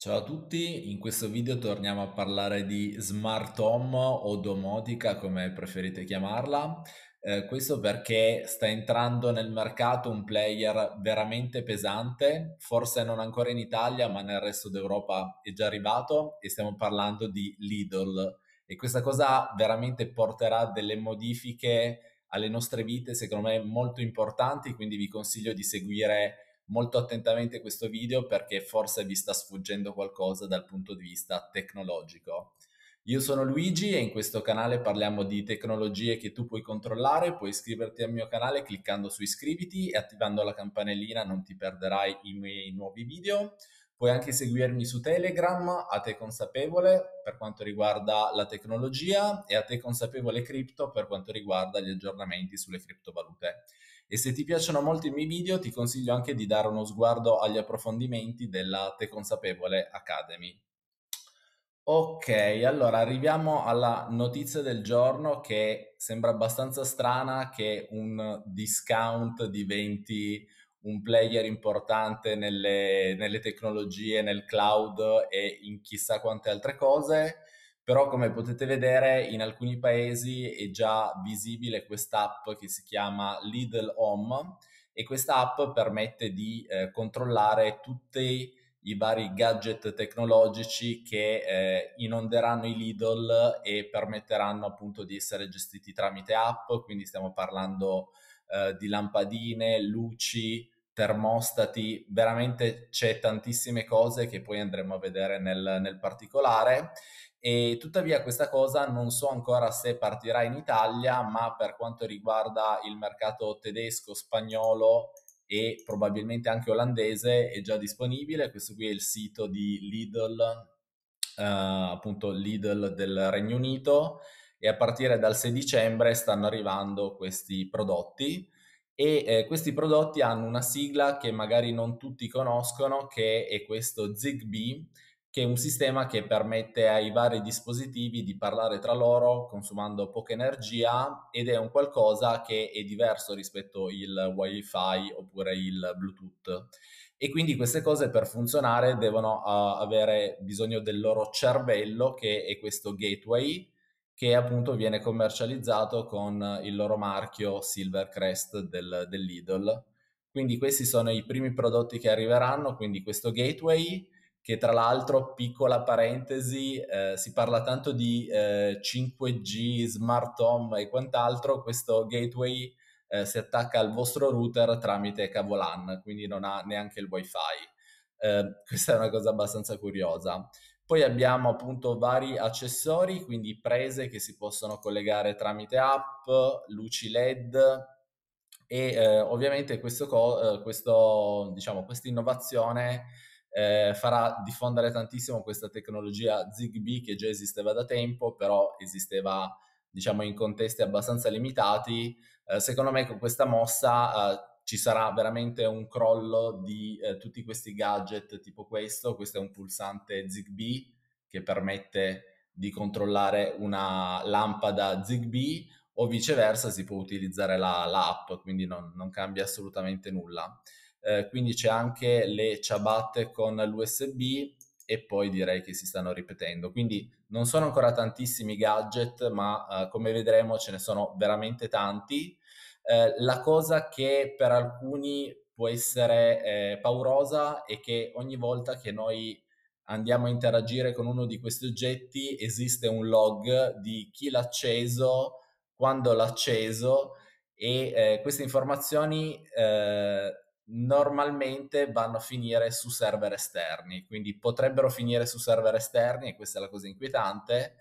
Ciao a tutti, in questo video torniamo a parlare di smart home o domotica come preferite chiamarla. Eh, questo perché sta entrando nel mercato un player veramente pesante, forse non ancora in Italia ma nel resto d'Europa è già arrivato e stiamo parlando di Lidl e questa cosa veramente porterà delle modifiche alle nostre vite secondo me molto importanti quindi vi consiglio di seguire molto attentamente questo video perché forse vi sta sfuggendo qualcosa dal punto di vista tecnologico. Io sono Luigi e in questo canale parliamo di tecnologie che tu puoi controllare, puoi iscriverti al mio canale cliccando su iscriviti e attivando la campanellina non ti perderai i miei nuovi video. Puoi anche seguirmi su Telegram, a te consapevole per quanto riguarda la tecnologia e a te consapevole cripto per quanto riguarda gli aggiornamenti sulle criptovalute. E se ti piacciono molto i miei video, ti consiglio anche di dare uno sguardo agli approfondimenti della Te Consapevole Academy. Ok, allora arriviamo alla notizia del giorno che sembra abbastanza strana che un discount diventi un player importante nelle, nelle tecnologie, nel cloud e in chissà quante altre cose però come potete vedere in alcuni paesi è già visibile quest'app che si chiama Lidl Home e questa app permette di eh, controllare tutti i vari gadget tecnologici che eh, inonderanno i Lidl e permetteranno appunto di essere gestiti tramite app, quindi stiamo parlando eh, di lampadine, luci, termostati, veramente c'è tantissime cose che poi andremo a vedere nel, nel particolare e tuttavia questa cosa non so ancora se partirà in Italia, ma per quanto riguarda il mercato tedesco, spagnolo e probabilmente anche olandese è già disponibile. Questo qui è il sito di Lidl, eh, appunto Lidl del Regno Unito e a partire dal 6 dicembre stanno arrivando questi prodotti e eh, questi prodotti hanno una sigla che magari non tutti conoscono che è questo Zigbee che è un sistema che permette ai vari dispositivi di parlare tra loro consumando poca energia ed è un qualcosa che è diverso rispetto il wifi oppure il bluetooth e quindi queste cose per funzionare devono uh, avere bisogno del loro cervello che è questo gateway che appunto viene commercializzato con il loro marchio Silvercrest del, del Quindi questi sono i primi prodotti che arriveranno, quindi questo gateway, che tra l'altro, piccola parentesi, eh, si parla tanto di eh, 5G, smart home e quant'altro, questo gateway eh, si attacca al vostro router tramite cavolan, quindi non ha neanche il wifi. Eh, questa è una cosa abbastanza curiosa. Poi abbiamo appunto vari accessori, quindi prese che si possono collegare tramite app, luci LED e eh, ovviamente questo, co- eh, questo, diciamo, questa innovazione eh, farà diffondere tantissimo questa tecnologia ZigBee che già esisteva da tempo, però esisteva diciamo in contesti abbastanza limitati. Eh, secondo me con questa mossa eh, ci sarà veramente un crollo di eh, tutti questi gadget tipo questo, questo è un pulsante ZigBee che permette di controllare una lampada ZigBee o viceversa si può utilizzare la, l'app, quindi non, non cambia assolutamente nulla. Eh, quindi c'è anche le ciabatte con l'USB e poi direi che si stanno ripetendo. Quindi non sono ancora tantissimi gadget, ma eh, come vedremo ce ne sono veramente tanti. Eh, la cosa che per alcuni può essere eh, paurosa è che ogni volta che noi andiamo a interagire con uno di questi oggetti esiste un log di chi l'ha acceso, quando l'ha acceso e eh, queste informazioni normalmente vanno a finire su server esterni, quindi potrebbero finire su server esterni e questa è la cosa inquietante,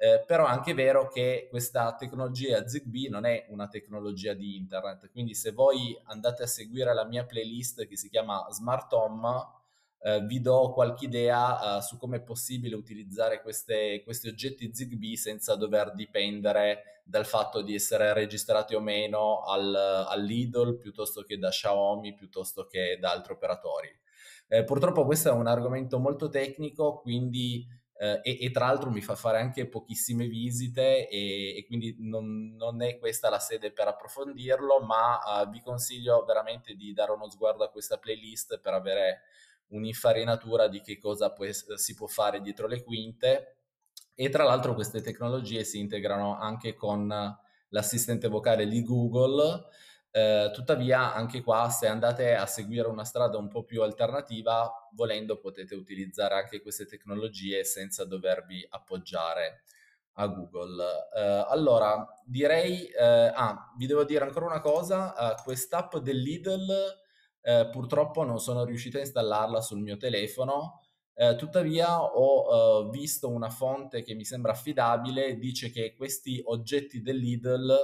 eh, però è anche vero che questa tecnologia ZigBee non è una tecnologia di internet, quindi se voi andate a seguire la mia playlist che si chiama Smart Home, eh, vi do qualche idea eh, su come è possibile utilizzare queste, questi oggetti Zigbee senza dover dipendere dal fatto di essere registrati o meno al, all'Idol piuttosto che da Xiaomi piuttosto che da altri operatori. Eh, purtroppo questo è un argomento molto tecnico, quindi eh, e, e, tra l'altro mi fa fare anche pochissime visite e, e quindi non, non, è questa la sede per approfondirlo, ma eh, vi consiglio veramente di dare uno sguardo a questa playlist per avere un'infarinatura di che cosa può, si può fare dietro le quinte e tra l'altro queste tecnologie si integrano anche con l'assistente vocale di Google. Eh, tuttavia, anche qua, se andate a seguire una strada un po' più alternativa, volendo potete utilizzare anche queste tecnologie senza dovervi appoggiare a Google. Eh, allora, direi, eh, ah, vi devo dire ancora una cosa, eh, quest'app dell'Idle eh, purtroppo non sono riuscito a installarla sul mio telefono, eh, tuttavia ho eh, visto una fonte che mi sembra affidabile, dice che questi oggetti dell'Idl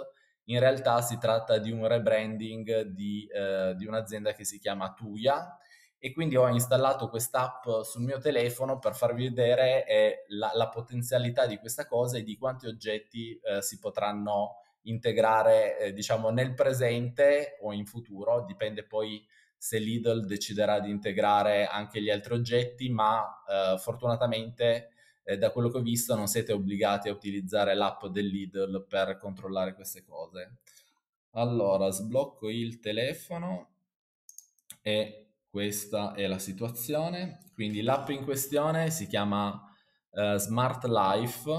in realtà si tratta di un rebranding di, eh, di un'azienda che si chiama Tuya e quindi ho installato quest'app sul mio telefono per farvi vedere eh, la, la, potenzialità di questa cosa e di quanti oggetti eh, si potranno integrare diciamo nel presente o in futuro, dipende poi se Lidl deciderà di integrare anche gli altri oggetti, ma eh, fortunatamente eh, da quello che ho visto non siete obbligati a utilizzare l'app del Lidl per controllare queste cose. Allora, sblocco il telefono e questa è la situazione. Quindi l'app in questione si chiama eh, Smart Life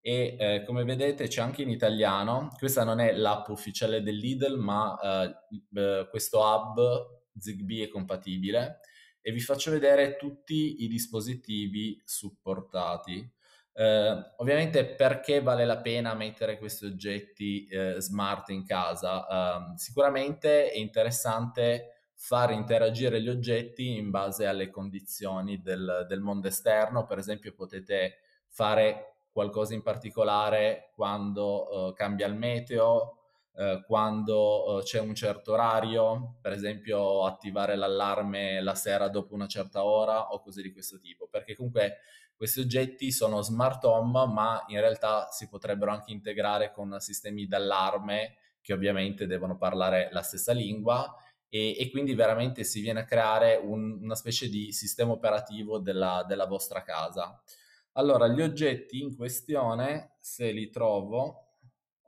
e eh, come vedete c'è anche in italiano. Questa non è l'app ufficiale del Lidl, ma eh, eh questo hub ZigBee è compatibile e vi faccio vedere tutti i dispositivi supportati. Eh, ovviamente perché vale la pena mettere questi oggetti eh, smart in casa? Eh, sicuramente è interessante far interagire gli oggetti in base alle condizioni del, del mondo esterno, per esempio potete fare qualcosa in particolare quando eh, cambia il meteo, eh, quando eh, c'è un certo orario, per esempio attivare l'allarme la sera dopo una certa ora o cose di questo tipo, perché comunque questi oggetti sono smart home, ma in realtà si potrebbero anche integrare con sistemi d'allarme che ovviamente devono parlare la stessa lingua e, e quindi veramente si viene a creare un, una specie di sistema operativo della, della vostra casa. Allora, gli oggetti in questione, se li trovo,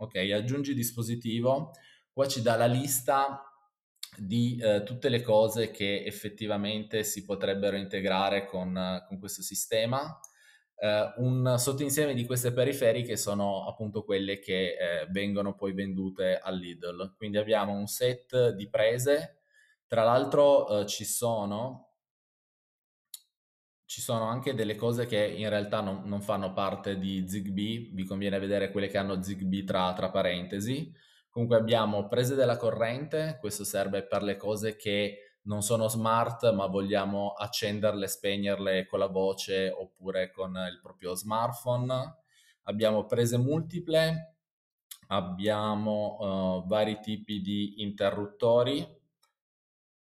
ok, aggiungi dispositivo, qua ci dà la lista di eh, tutte le cose che effettivamente si potrebbero integrare con, con questo sistema. Eh, un sottoinsieme di queste periferiche sono appunto quelle che eh, vengono poi vendute all'Idol. Quindi abbiamo un set di prese, tra l'altro eh, ci sono ci sono anche delle cose che in realtà non, non, fanno parte di Zigbee, vi conviene vedere quelle che hanno Zigbee tra, tra, parentesi. Comunque abbiamo prese della corrente, questo serve per le cose che non sono smart ma vogliamo accenderle, spegnerle con la voce oppure con il proprio smartphone. Abbiamo prese multiple, abbiamo uh, vari tipi di interruttori,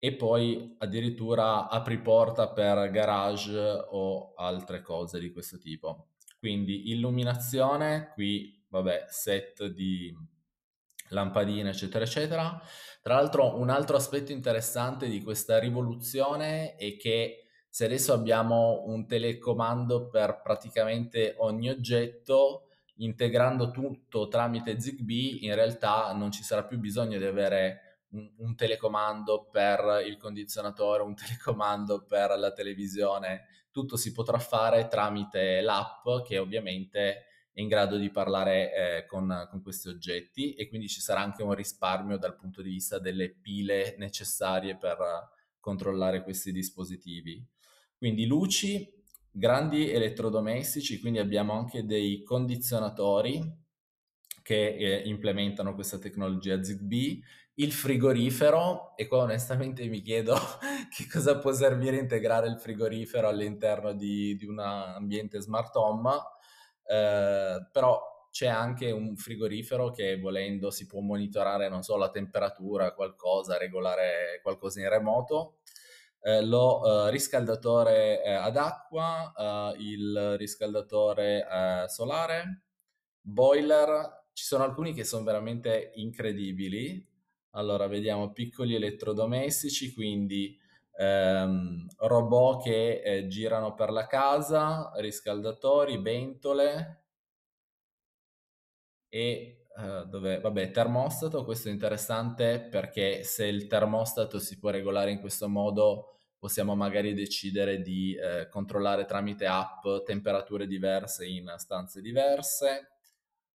e poi addirittura apri porta per garage o altre cose di questo tipo. Quindi illuminazione, qui vabbè, set di lampadine, eccetera, eccetera. Tra l'altro, un altro aspetto interessante di questa rivoluzione è che se adesso abbiamo un telecomando per praticamente ogni oggetto, integrando tutto tramite ZigBee, in realtà non ci sarà più bisogno di avere un, un telecomando per il condizionatore, un telecomando per la televisione, tutto si potrà fare tramite l'app che ovviamente è in grado di parlare eh, con, con, questi oggetti e quindi ci sarà anche un risparmio dal punto di vista delle pile necessarie per controllare questi dispositivi. Quindi luci, grandi elettrodomestici, quindi abbiamo anche dei condizionatori che eh, implementano questa tecnologia ZigBee. Il frigorifero, e qua onestamente mi chiedo che cosa può servire integrare il frigorifero all'interno di, di un ambiente smart home, eh, però c'è anche un frigorifero che volendo si può monitorare, non so, la temperatura, qualcosa, regolare qualcosa in remoto. Eh, lo eh, riscaldatore eh, ad acqua, eh, il riscaldatore eh, solare, boiler, ci sono alcuni che sono veramente incredibili. Allora, vediamo piccoli elettrodomestici, quindi ehm, robot che eh, girano per la casa, riscaldatori, ventole e eh, dove, vabbè, termostato. Questo è interessante perché se il termostato si può regolare in questo modo, possiamo magari decidere di eh, controllare tramite app temperature diverse in stanze diverse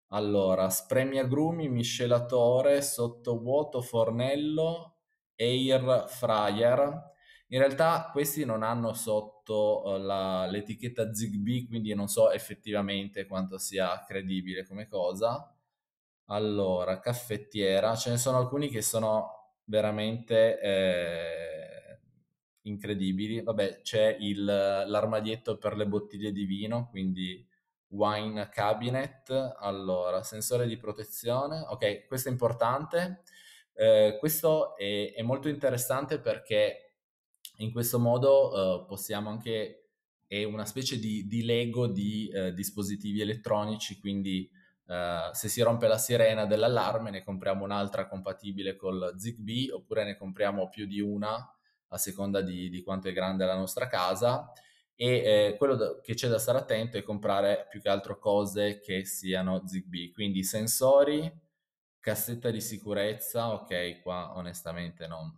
allora, spremi agrumi, miscelatore, sottovuoto fornello, air fryer. In realtà questi non hanno sotto eh, la- l'etichetta Zigbee, quindi non so effettivamente quanto sia credibile come cosa. Allora, caffettiera, ce ne sono alcuni che sono veramente eh, incredibili. Vabbè, c'è il- l'armadietto per le bottiglie di vino, quindi wine cabinet, allora sensore di protezione, ok questo è importante, eh, questo è, è, molto interessante perché in questo modo eh, possiamo anche, è una specie di, di lego di eh, dispositivi elettronici, quindi eh, se si rompe la sirena dell'allarme ne compriamo un'altra compatibile col ZigBee oppure ne compriamo più di una a seconda di, di quanto è grande la nostra casa e eh, quello da, che c'è da stare attento è comprare più che altro cose che siano ZigBee, quindi sensori, cassetta di sicurezza, ok, qua onestamente non,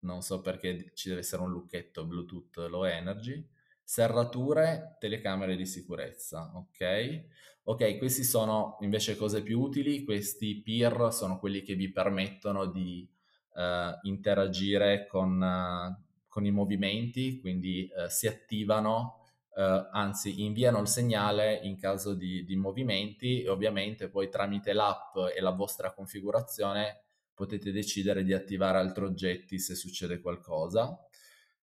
non so perché ci deve essere un lucchetto Bluetooth low energy, serrature, telecamere di sicurezza, ok? Ok, questi sono invece cose più utili, questi peer sono quelli che vi permettono di uh, interagire con... Uh, con i movimenti, quindi eh, si attivano, eh, anzi inviano il segnale in caso di, di, movimenti e ovviamente poi tramite l'app e la vostra configurazione potete decidere di attivare altri oggetti se succede qualcosa.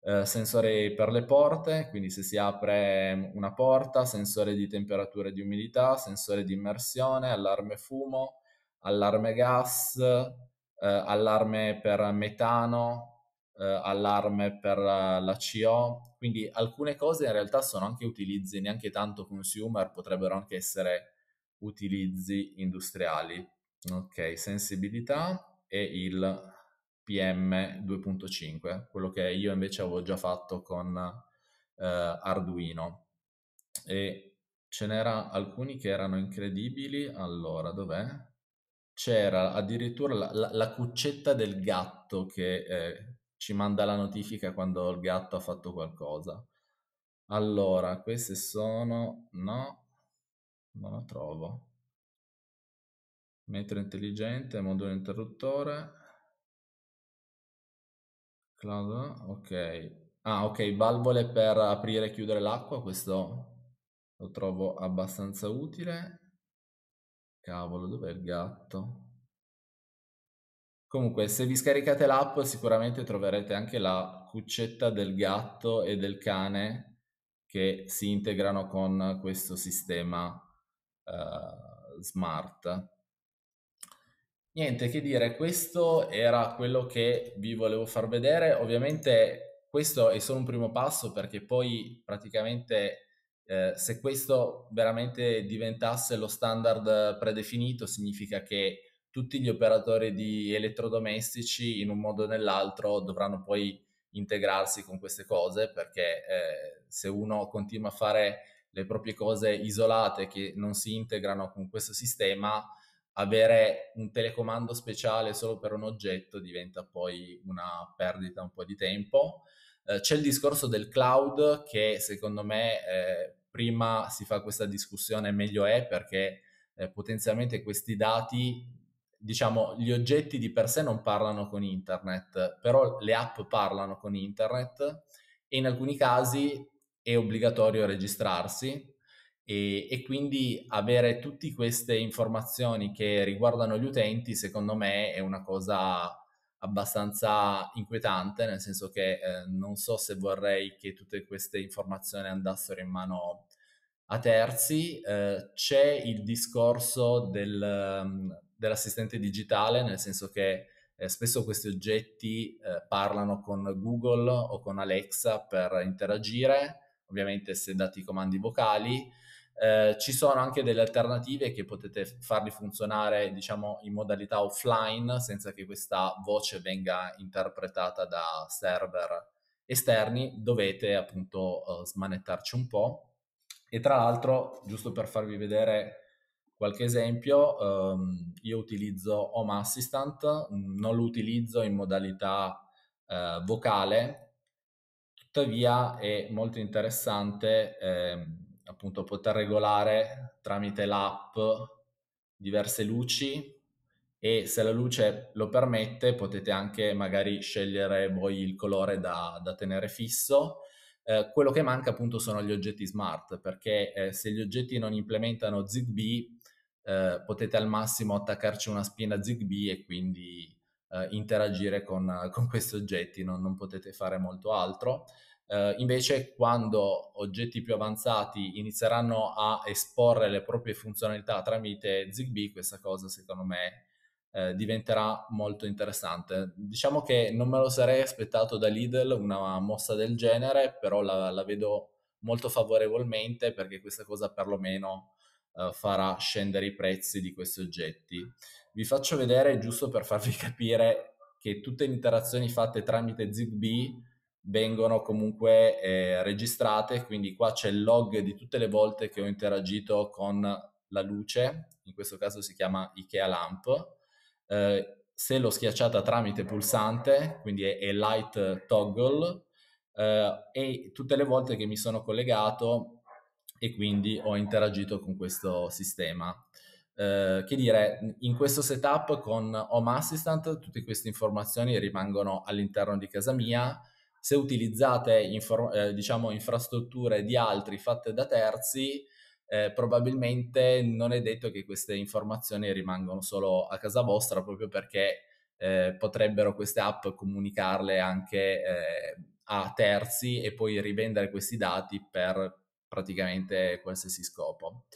Eh, sensore per le porte, quindi se si apre ehm, una porta, sensore di temperatura e di umidità, sensore di immersione, allarme fumo, allarme gas, eh, allarme per metano, eh, allarme per eh, la CO, quindi alcune cose in realtà sono anche utilizzi neanche tanto consumer, potrebbero anche essere utilizzi industriali. Ok, sensibilità e il PM 2.5, quello che io invece avevo già fatto con eh, Arduino. E ce n'era alcuni che erano incredibili. Allora, dov'è? C'era addirittura la, la, la cuccetta del gatto che eh, ci manda la notifica quando il gatto ha fatto qualcosa. Allora, queste sono... no, non la trovo. Metro intelligente, modulo interruttore. Cloud, ok. Ah, ok, valvole per aprire e chiudere l'acqua, questo lo trovo abbastanza utile. Cavolo, dov'è il gatto? Comunque, se vi scaricate l'app, sicuramente troverete anche la cuccetta del gatto e del cane che si integrano con questo sistema eh, smart. Niente che dire, questo era quello che vi volevo far vedere. Ovviamente questo è solo un primo passo perché poi praticamente eh, se questo veramente diventasse lo standard predefinito significa che tutti gli operatori di elettrodomestici in un modo o nell'altro dovranno poi integrarsi con queste cose perché eh, se uno continua a fare le proprie cose isolate che non si integrano con questo sistema, avere un telecomando speciale solo per un oggetto diventa poi una perdita un po' di tempo. Eh, c'è il discorso del cloud che secondo me eh, prima si fa questa discussione meglio è perché eh, potenzialmente questi dati diciamo, gli oggetti di per sé non parlano con internet, però le app parlano con internet e in alcuni casi è obbligatorio registrarsi e, e, quindi avere tutte queste informazioni che riguardano gli utenti, secondo me, è una cosa abbastanza inquietante, nel senso che eh, non so se vorrei che tutte queste informazioni andassero in mano a terzi. Eh, c'è il discorso del ehm, dell'assistente digitale, nel senso che eh, spesso questi oggetti eh, parlano con Google o con Alexa per interagire, ovviamente se dati i comandi vocali. Eh, ci sono anche delle alternative che potete farli funzionare diciamo in modalità offline senza che questa voce venga interpretata da server esterni, dovete appunto eh, smanettarci un po'. E tra l'altro, giusto per farvi vedere Qualche esempio, ehm, io utilizzo Home Assistant, non lo utilizzo in modalità eh, vocale, tuttavia è molto interessante ehm, appunto poter regolare tramite l'app diverse luci e se la luce lo permette potete anche magari scegliere voi il colore da, da tenere fisso. Eh, quello che manca appunto sono gli oggetti smart perché eh, se gli oggetti non implementano Zigbee eh, potete al massimo attaccarci una spina Zigbee e quindi eh, interagire con, con, questi oggetti, non, non, potete fare molto altro. Eh, invece quando oggetti più avanzati inizieranno a esporre le proprie funzionalità tramite Zigbee, questa cosa secondo me eh, diventerà molto interessante. Diciamo che non me lo sarei aspettato da Lidl una mossa del genere, però la, la vedo molto favorevolmente perché questa cosa perlomeno eh, farà scendere i prezzi di questi oggetti. Vi faccio vedere, giusto per farvi capire, che tutte le interazioni fatte tramite ZigBee vengono comunque eh, registrate, quindi qua c'è il log di tutte le volte che ho interagito con la luce, in questo caso si chiama IKEA Lamp. Eh, se l'ho schiacciata tramite pulsante, quindi è, è light toggle, eh, e tutte le volte che mi sono collegato e quindi ho interagito con questo sistema. Eh, che dire, in questo setup con Home Assistant tutte queste informazioni rimangono all'interno di casa mia. Se utilizzate infor- eh, diciamo infrastrutture di altri fatte da terzi, eh, probabilmente non è detto che queste informazioni rimangano solo a casa vostra proprio perché eh, potrebbero queste app comunicarle anche eh, a terzi e poi rivendere questi dati per praticamente qualsiasi scopo.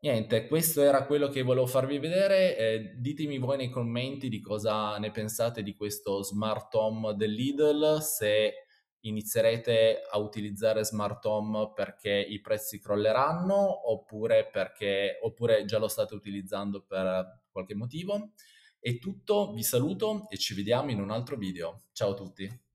Niente, questo era quello che volevo farvi vedere. Eh, ditemi voi nei commenti di cosa ne pensate di questo smart home dell'Idl, se inizierete a utilizzare smart home perché i prezzi crolleranno oppure, perché, oppure già lo state utilizzando per qualche motivo. È tutto, vi saluto e ci vediamo in un altro video. Ciao a tutti!